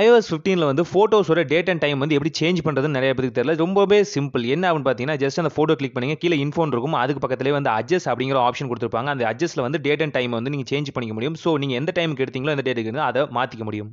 iOS ஃபிஃப்டீனில் வந்து ஃபோட்டோஸோட date and time வந்து எப்படி சேஞ்ச் பண்ணுறதுன்னு நிறைய பேருக்கு தெரியல ரொம்பவே சிம்பிள் என்ன அப்படின்னு பார்த்தீங்கன்னா ஜஸ்ட் அந்த ஃபோட்டோ கிளிக் பண்ணிங்க கீழே இன்ஃபோன் இருக்கும் அதுக்கு பக்கத்துலேயே வந்து அட்ஜஸ்ட் அப்படிங்கிற ஆப்ஷன் கொடுத்துருப்பாங்க அந்த அட்ஜஸ்ட்டில் வந்து டேட் அண்ட் டைம் வந்து நீங்கள் சேஞ்ச் பண்ணிக்க முடியும் ஸோ நீங்கள் எந்த டைமுக்கு எடுத்தீங்களோ அந்த டேட்டுக்கு அதை மாற்றிக்க முடியும்